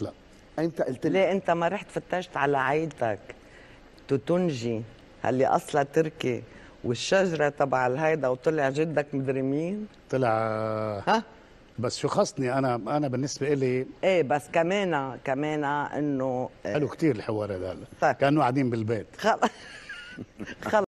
لا انت قلت لي ليه انت ما رحت فتشت على عائلتك توتنجي اللي اصلها تركي والشجره تبع الهيدا وطلع جدك مدري مين طلع ها بس شو خصني انا انا بالنسبه لي ايه بس كمان كمان انه حلو كثير الحوار هذا هلا طيب. كانه قاعدين بالبيت خلص